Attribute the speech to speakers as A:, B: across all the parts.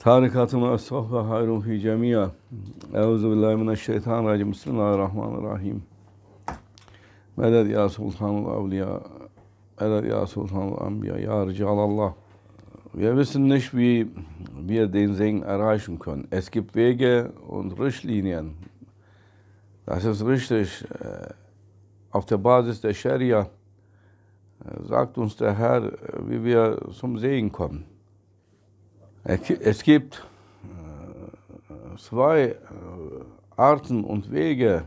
A: Tarikatımı esfah ve hayrun fi cemiyya. Euzu billahi mineşşeytanirracim. Bismillahirrahmanirrahim. Meded ya sultanul avliya. Meded ya sultanul anbiya. Ya ricalallah. Wir wissen nicht, wie wir den Segen erreichen können. Es gibt Wege und Richtlinien. Das ist richtig. Auf der e, Basis der Scharia sagt e, uns der Herr, wie wir zum e, Segen kommen. Es gibt äh, zwei äh, Arten und Wege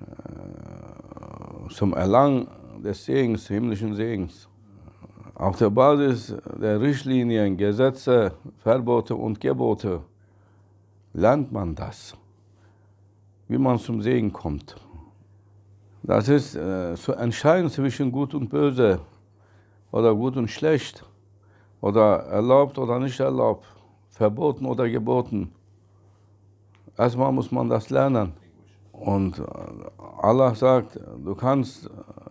A: äh, zum Erlangen des Segens, himmlischen Segens. Auf der Basis der Richtlinien, Gesetze, Verbote und Gebote lernt man das, wie man zum Segen kommt. Das ist zu entscheiden zwischen Gut und Böse oder Gut und Schlecht oder erlaubt oder nicht erlaubt, verboten oder geboten. Erstmal muss man das lernen. Und äh, Allah sagt, du kannst äh,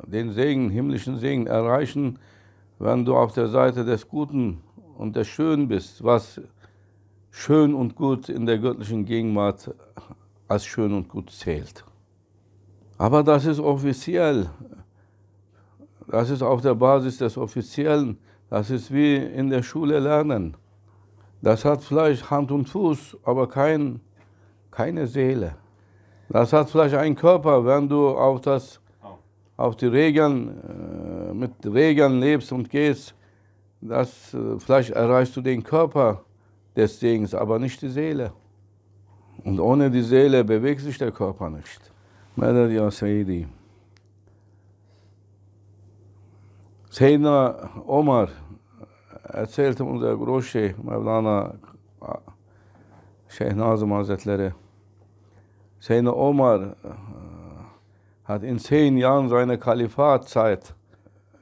A: den Segen, himmlischen Segen erreichen, wenn du auf der Seite des Guten und des Schönen bist, was schön und gut in der göttlichen Gegenwart äh, als schön und gut zählt. Aber das ist offiziell. Das ist auf der Basis des Offiziellen. Das ist wie in der Schule lernen. Das hat vielleicht Hand und Fuß, aber kein, keine Seele. Das hat vielleicht einen Körper, wenn du auf, das, auf die Regeln, äh, mit Regeln lebst und gehst. Das, äh, vielleicht erreichst du den Körper des Segens, aber nicht die Seele. Und ohne die Seele bewegt sich der Körper nicht. Medad ya Seyyidi. Seyyidina Omar erzählte unser Großscheich Mevlana Sheikh Nazim Hazretleri, Seyyidina Omar e, hat in zehn Jahren seiner Kalifatzeit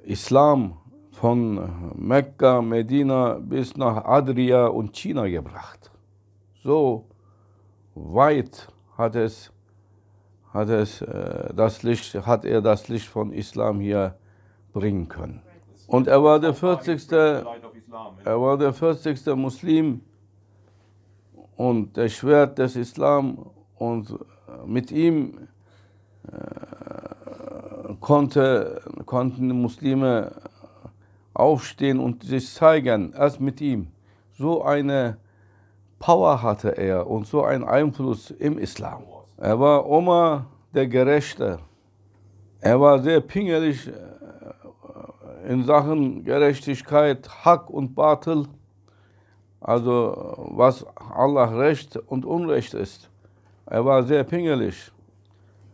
A: Islam von Mekka, Medina bis nach Adria und China gebracht. So weit hat es, hat es e, das Licht, hat er das Licht von Islam hier bringen können. Und er war der 40. Er war der 40. Muslim und der Schwert des Islam und äh, mit ihm äh, konnte, konnten die Muslime aufstehen und sich zeigen, erst mit ihm. So eine Power hatte er und so einen Einfluss im Islam. Er war Oma der Gerechte. Er war sehr pingelig äh, in Sachen Gerechtigkeit, Hack und Batel, also was Allah Recht und Unrecht ist. Er war sehr pingelig.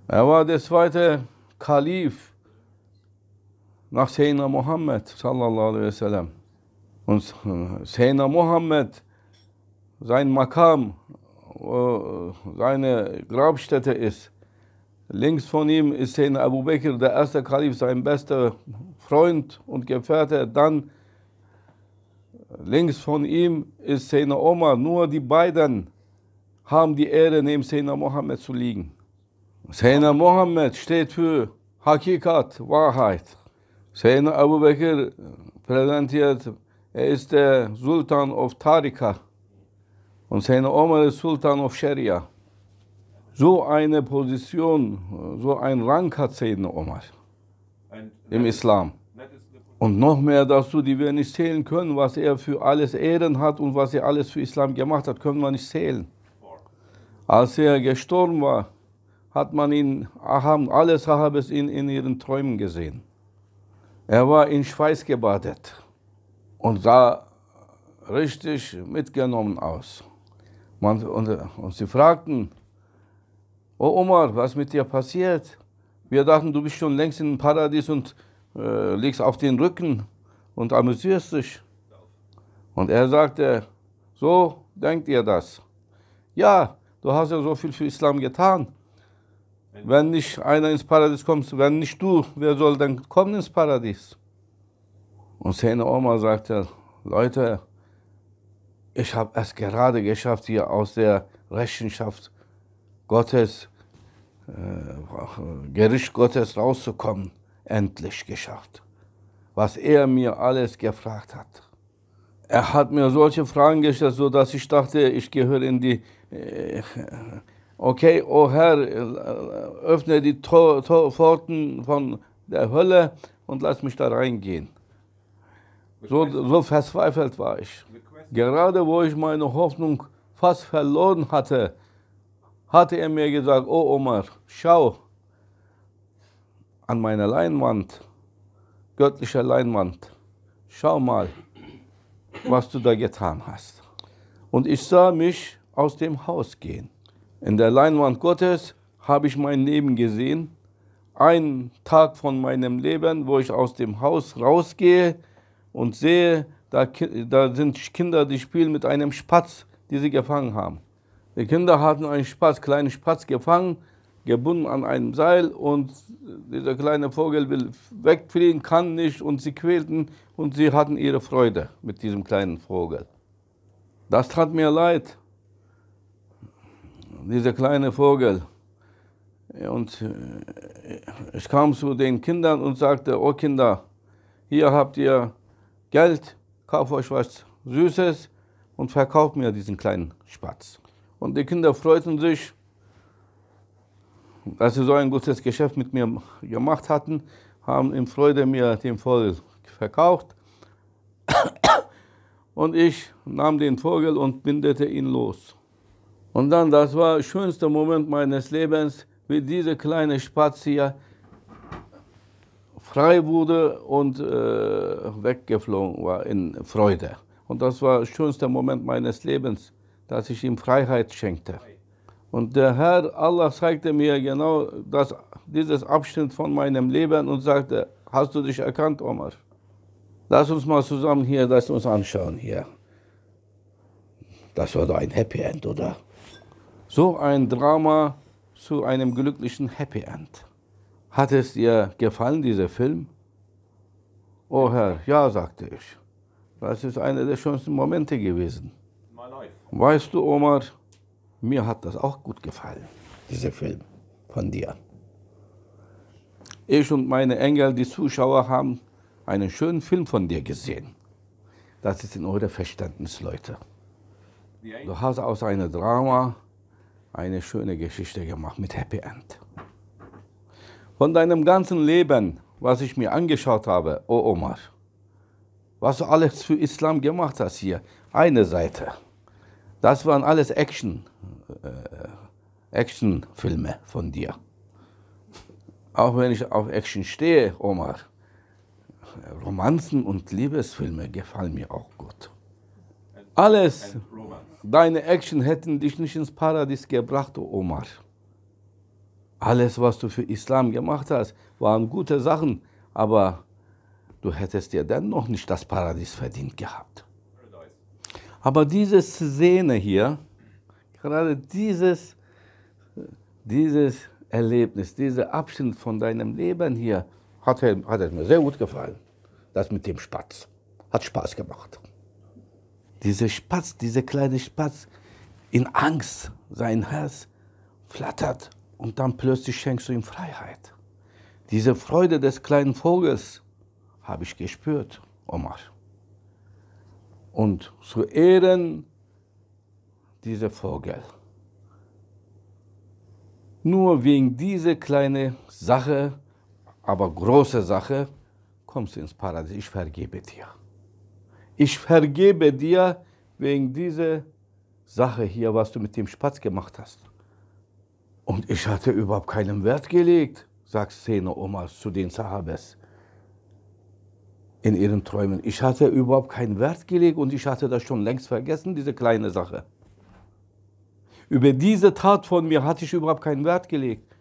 A: Er war der zweite Kalif nach Sayyidina Muhammad sallallahu alaihi wasallam. Und Sayyidina Muhammad, sein Makam, äh, seine Grabstätte ist, Links von ihm ist Sayyidina Abu Bakr, der erste Kalif, sein bester Freund und Gefährte. Dann links von ihm ist Sayyidina Omar. Nur die beiden haben die Ehre, neben Sayyidina Mohammed zu liegen. Sayyidina Mohammed steht für Hakikat, Wahrheit. Sayyidina Abu Bakr präsentiert, er ist der Sultan of Tariqa. Und Sayyidina Omar ist Sultan of Sharia so eine Position, so einen Rang hat Sayyidina Omar im Islam. Und noch mehr dazu, die wir nicht zählen können, was er für alles Ehren hat und was er alles für Islam gemacht hat, können wir nicht zählen. Als er gestorben war, hat man ihn, haben alle Sahabes ihn in ihren Träumen gesehen. Er war in Schweiß gebadet und sah richtig mitgenommen aus. Man, und, und sie fragten, oh Omar, was mit dir passiert? Wir dachten, du bist schon längst im Paradies und äh, liegst auf den Rücken und amüsierst dich. Und er sagte, so denkt ihr das. Ja, du hast ja so viel für Islam getan. Wenn nicht einer ins Paradies kommt, wenn nicht du, wer soll dann kommen ins Paradies? Und seine Omar sagte, Leute, ich habe es gerade geschafft, hier aus der Rechenschaft zu Gottes, äh, äh, Gericht Gottes rauszukommen, endlich geschafft. Was er mir alles gefragt hat. Er hat mir solche Fragen gestellt, sodass ich dachte, ich gehöre in die, äh, okay, o oh Herr, äh, öffne die Tor, Tor, Pforten von der Hölle und lass mich da reingehen. So, so verzweifelt war ich. Gerade wo ich meine Hoffnung fast verloren hatte, hatte er mir gesagt, oh Omar, schau an meiner Leinwand, göttlicher Leinwand, schau mal, was du da getan hast. Und ich sah mich aus dem Haus gehen. In der Leinwand Gottes habe ich mein Leben gesehen. Ein Tag von meinem Leben, wo ich aus dem Haus rausgehe und sehe, da, da sind Kinder, die spielen mit einem Spatz, die sie gefangen haben. Die Kinder hatten einen Spatz, kleinen Spatz gefangen, gebunden an einem Seil und dieser kleine Vogel will wegfliegen, kann nicht und sie quälten und sie hatten ihre Freude mit diesem kleinen Vogel. Das tat mir leid, dieser kleine Vogel. Und äh, ich kam zu den Kindern und sagte, oh Kinder, hier habt ihr Geld, kauft euch was Süßes und verkauft mir diesen kleinen Spatz. Und die Kinder freuten sich, dass sie so ein gutes Geschäft mit mir gemacht hatten, haben in Freude mir den Vogel verkauft. Und ich nahm den Vogel und bindete ihn los. Und dann, das war der schönste Moment meines Lebens, wie diese kleine Spatz hier frei wurde und äh, weggeflogen war in Freude. Und das war der schönste Moment meines Lebens dass ich ihm Freiheit schenkte. Und der Herr, Allah, zeigte mir genau das, dieses Abschnitt von meinem Leben und sagte, hast du dich erkannt, Omar? Lass uns mal zusammen hier das uns anschauen hier. Das war doch ein Happy End, oder? So ein Drama zu einem glücklichen Happy End. Hat es dir gefallen, dieser Film? Oh Herr, ja, sagte ich. Das ist einer der schönsten Momente gewesen. Weißt du, Omar, mir hat das auch gut gefallen. Dieser Film von dir. Ich und meine Engel, die Zuschauer, haben einen schönen Film von dir gesehen. Das ist in eurem Verständnis, Leute. Du hast aus einem Drama eine schöne Geschichte gemacht mit Happy End. Von deinem ganzen Leben, was ich mir angeschaut habe, O oh Omar, was du alles für Islam gemacht hast hier, eine Seite. Das waren alles Action, äh, Actionfilme von dir. Auch wenn ich auf Action stehe, Omar, Romanzen und Liebesfilme gefallen mir auch gut. Alles, deine Action hätten dich nicht ins Paradies gebracht, Omar. Alles, was du für Islam gemacht hast, waren gute Sachen, aber du hättest dir dennoch nicht das Paradies verdient gehabt. Aber diese Szene hier, gerade dieses, dieses Erlebnis, dieser Abschnitt von deinem Leben hier, hat, hat es mir sehr gut gefallen. Das mit dem Spatz. Hat Spaß gemacht. Dieser Spatz, dieser kleine Spatz, in Angst, sein Herz flattert und dann plötzlich schenkst du ihm Freiheit. Diese Freude des kleinen Vogels habe ich gespürt, Omar und zu Ehren dieser Vogel. Nur wegen dieser kleinen Sache, aber große Sache, kommst du ins Paradies. Ich vergebe dir. Ich vergebe dir wegen dieser Sache hier, was du mit dem Spatz gemacht hast. Und ich hatte überhaupt keinen Wert gelegt, sagt Szene Omas zu den Sahabes in ihren Träumen. Ich hatte überhaupt keinen Wert gelegt und ich hatte das schon längst vergessen, diese kleine Sache. Über diese Tat von mir hatte ich überhaupt keinen Wert gelegt.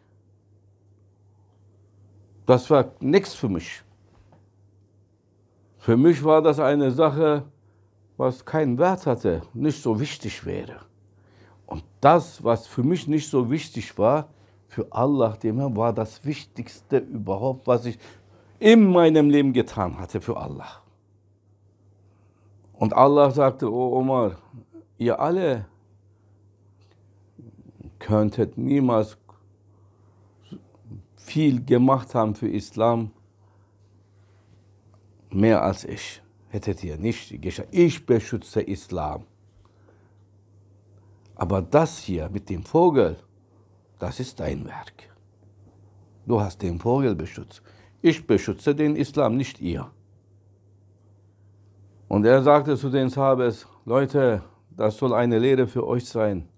A: Das war nichts für mich. Für mich war das eine Sache, was keinen Wert hatte, nicht so wichtig wäre. Und das, was für mich nicht so wichtig war, für Allah, dem Herrn, war das Wichtigste überhaupt, was ich in meinem Leben getan hatte für Allah. Und Allah sagte, O Omar, ihr alle könntet niemals viel gemacht haben für Islam, mehr als ich. Hättet ihr nicht geschafft. Ich beschütze Islam. Aber das hier mit dem Vogel, das ist dein Werk. Du hast den Vogel beschützt. Ich beschütze den Islam, nicht ihr. Und er sagte zu den Sahabes, Leute, das soll eine Lehre für euch sein.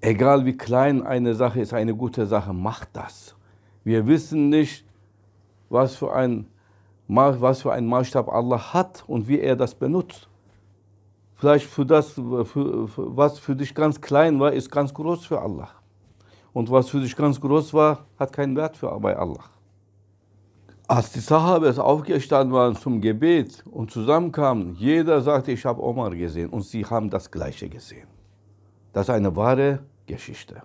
A: Egal wie klein eine Sache ist, eine gute Sache, macht das. Wir wissen nicht, was für ein, was für ein Maßstab Allah hat und wie er das benutzt. Vielleicht für das, für, für, was für dich ganz klein war, ist ganz groß für Allah. Und was für dich ganz groß war, hat keinen Wert für bei Allah. Als die Sahabas aufgestanden waren zum Gebet und zusammenkamen, jeder sagte, ich habe Omar gesehen und sie haben das gleiche gesehen. Das ist eine wahre Geschichte.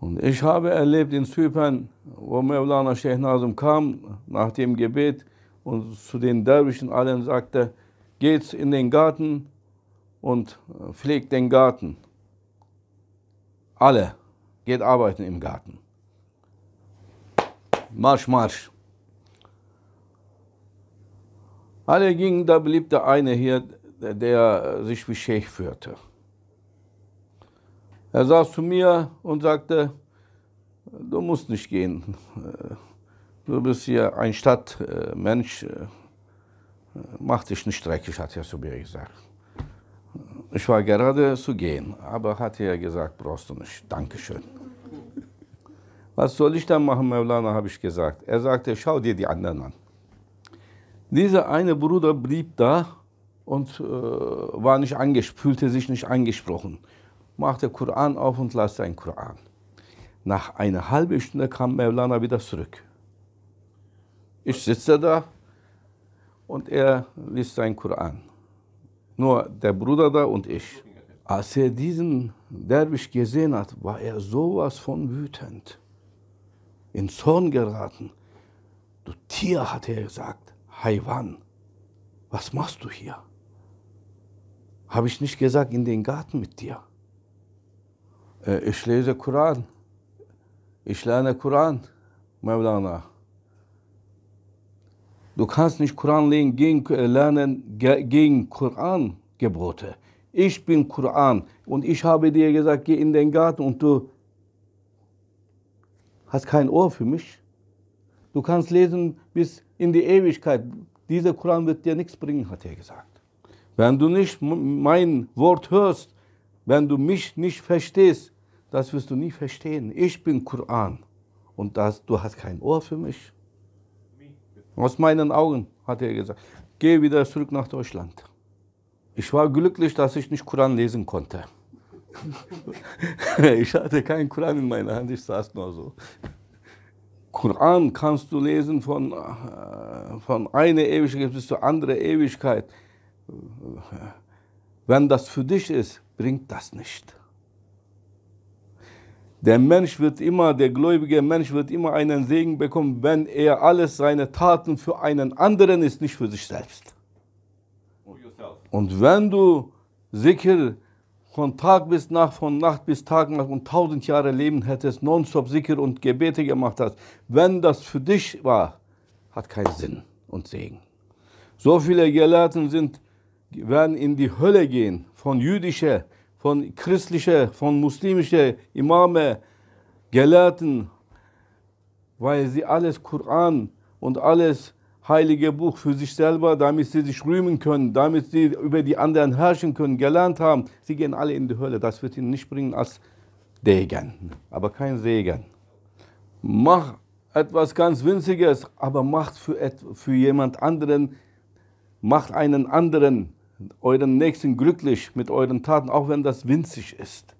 A: Und ich habe erlebt in Zypern, wo Mevlana Sheikh Nazim kam nach dem Gebet und zu den Derwischen allen sagte, geht in den Garten und pflegt den Garten. Alle, geht arbeiten im Garten. Marsch, Marsch. Alle gingen, da blieb der eine hier, der äh, sich wie Scheich führte. Er saß zu mir und sagte, du musst nicht gehen. Äh, du bist hier ein Stadtmensch, äh, mach dich nicht dreckig, hat er zu mir gesagt. Ich war gerade zu gehen, aber hat er gesagt, brauchst du nicht, Dankeschön. Was soll ich dann machen, Mevlana, habe ich gesagt. Er sagte, schau dir die anderen an. Dieser eine Bruder blieb da und äh, war nicht fühlte sich nicht angesprochen. Machte Koran auf und las seinen Koran. Nach einer halben Stunde kam Mevlana wieder zurück. Ich sitze da und er liest seinen Koran. Nur der Bruder da und ich. Als er diesen Derwisch gesehen hat, war er sowas von wütend, in Zorn geraten. Du Tier, hat er gesagt. Haiwan, was machst du hier? Habe ich nicht gesagt, in den Garten mit dir? Äh, ich lese Koran. Ich lerne Koran, Mevlana. Du kannst nicht Koran äh, lernen gegen, lernen gegen Koran-Gebote. Ich bin Koran und ich habe dir gesagt, geh in den Garten und du hast kein Ohr für mich. Du kannst lesen bis in die Ewigkeit. Dieser Koran wird dir nichts bringen, hat er gesagt. Wenn du nicht mein Wort hörst, wenn du mich nicht verstehst, das wirst du nie verstehen. Ich bin Koran und das, du hast kein Ohr für mich. Aus meinen Augen, hat er gesagt. Geh wieder zurück nach Deutschland. Ich war glücklich, dass ich nicht Koran lesen konnte. ich hatte keinen Koran in meiner Hand, ich saß nur so. Koran kannst du lesen von, äh, von einer Ewigkeit bis zur anderen Ewigkeit. Wenn das für dich ist, bringt das nicht. Der Mensch wird immer, der gläubige Mensch wird immer einen Segen bekommen, wenn er alles seine Taten für einen anderen ist, nicht für sich selbst. Und wenn du sicher von Tag bis Nacht, von Nacht bis Tag und tausend Jahre leben hättest, nonstop Sicker und Gebete gemacht hast, wenn das für dich war, hat keinen Sinn und Segen. So viele Gelehrten sind, werden in die Hölle gehen, von jüdischer, von christlicher, von muslimischer Imame, Gelehrten, weil sie alles Koran und alles Heilige Buch für sich selber, damit sie sich rühmen können, damit sie über die anderen herrschen können, gelernt haben. Sie gehen alle in die Hölle. Das wird ihnen nicht bringen als Degen, aber kein Segen. Mach etwas ganz Winziges, aber macht für, für jemand anderen, macht einen anderen, euren Nächsten glücklich mit euren Taten, auch wenn das winzig ist.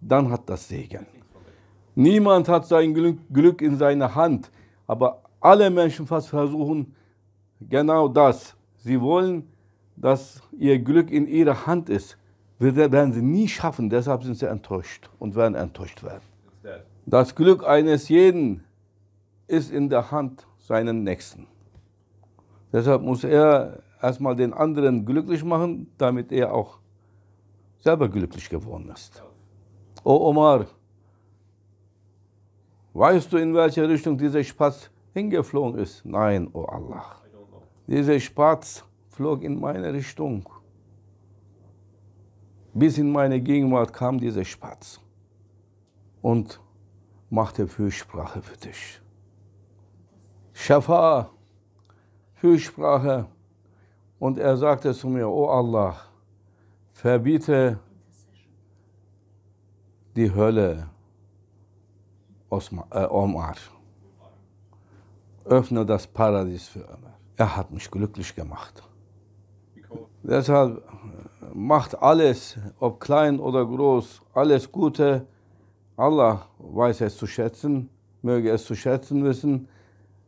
A: Dann hat das Segen. Niemand hat sein Glück in seiner Hand, aber alle Menschen fast versuchen genau das. Sie wollen, dass ihr Glück in ihrer Hand ist. Wir werden sie nie schaffen, deshalb sind sie enttäuscht und werden enttäuscht werden. Das Glück eines jeden ist in der Hand seines Nächsten. Deshalb muss er erstmal den anderen glücklich machen, damit er auch selber glücklich geworden ist. O Omar, weißt du, in welche Richtung dieser Spaß hingeflogen ist. Nein, oh Allah. Dieser Spatz flog in meine Richtung. Bis in meine Gegenwart kam dieser Spatz und machte Fürsprache für dich. Schafa, Fürsprache. Und er sagte zu mir, oh Allah, verbiete die Hölle äh, Omar öffne das Paradies für Ömer. Er hat mich glücklich gemacht. Deshalb äh, macht alles, ob klein oder groß, alles Gute. Allah weiß es zu schätzen, möge es zu schätzen wissen.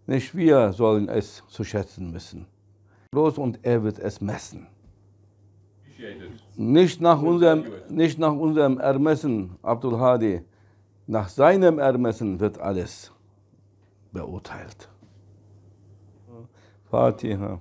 A: Nicht wir sollen es zu schätzen wissen. Groß und er wird es messen. Nicht nach unserem, nicht nach unserem Ermessen, Abdul Hadi, nach seinem Ermessen wird alles beurteilt. Fatiha